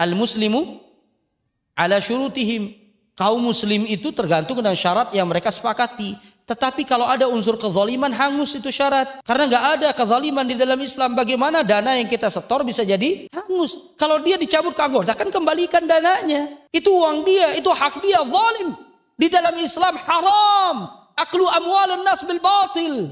al-muslimu ala syurutihim. Kaum muslim itu tergantung dengan syarat yang mereka sepakati. Tetapi kalau ada unsur kezaliman hangus itu syarat. Karena nggak ada kezaliman di dalam Islam. Bagaimana dana yang kita setor bisa jadi hangus? Kalau dia dicabut ke anggota kan kembalikan dananya. Itu uang dia, itu hak dia zalim. Di dalam Islam haram. Aklu amwalun nas bil batil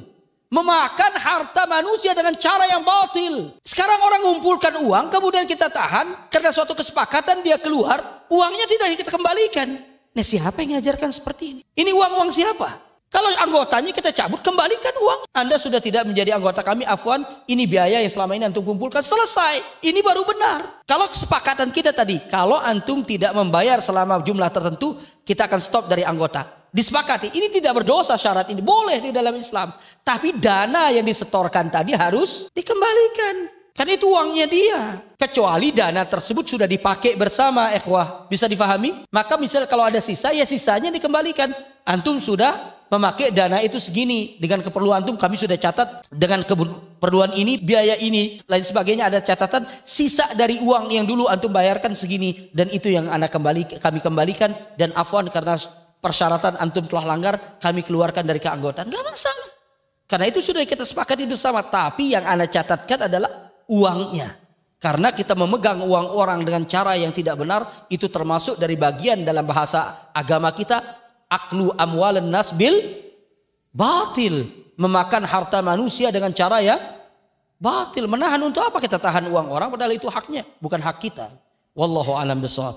memakan harta manusia dengan cara yang batil. Sekarang orang ngumpulkan uang, kemudian kita tahan karena suatu kesepakatan dia keluar, uangnya tidak kita kembalikan. Nah siapa yang mengajarkan seperti ini? Ini uang-uang siapa? Kalau anggotanya kita cabut, kembalikan uang. Anda sudah tidak menjadi anggota kami, Afwan. Ini biaya yang selama ini antum kumpulkan selesai. Ini baru benar. Kalau kesepakatan kita tadi, kalau antum tidak membayar selama jumlah tertentu, kita akan stop dari anggota disepakati. Ini tidak berdosa syarat ini. Boleh di dalam Islam. Tapi dana yang disetorkan tadi harus dikembalikan. Karena itu uangnya dia. Kecuali dana tersebut sudah dipakai bersama ikhwah. Bisa difahami? Maka misal kalau ada sisa, ya sisanya dikembalikan. Antum sudah memakai dana itu segini. Dengan keperluan antum kami sudah catat. Dengan keperluan ini, biaya ini, lain sebagainya ada catatan. Sisa dari uang yang dulu antum bayarkan segini. Dan itu yang anak kembali, kami kembalikan. Dan afwan karena persyaratan antum telah langgar, kami keluarkan dari keanggotaan. Gak masalah. Karena itu sudah kita sepakati bersama. Tapi yang Anda catatkan adalah uangnya. Karena kita memegang uang orang dengan cara yang tidak benar, itu termasuk dari bagian dalam bahasa agama kita, aklu amwalan nasbil batil. Memakan harta manusia dengan cara yang batil. Menahan untuk apa kita tahan uang orang padahal itu haknya, bukan hak kita. Wallahu alam besar.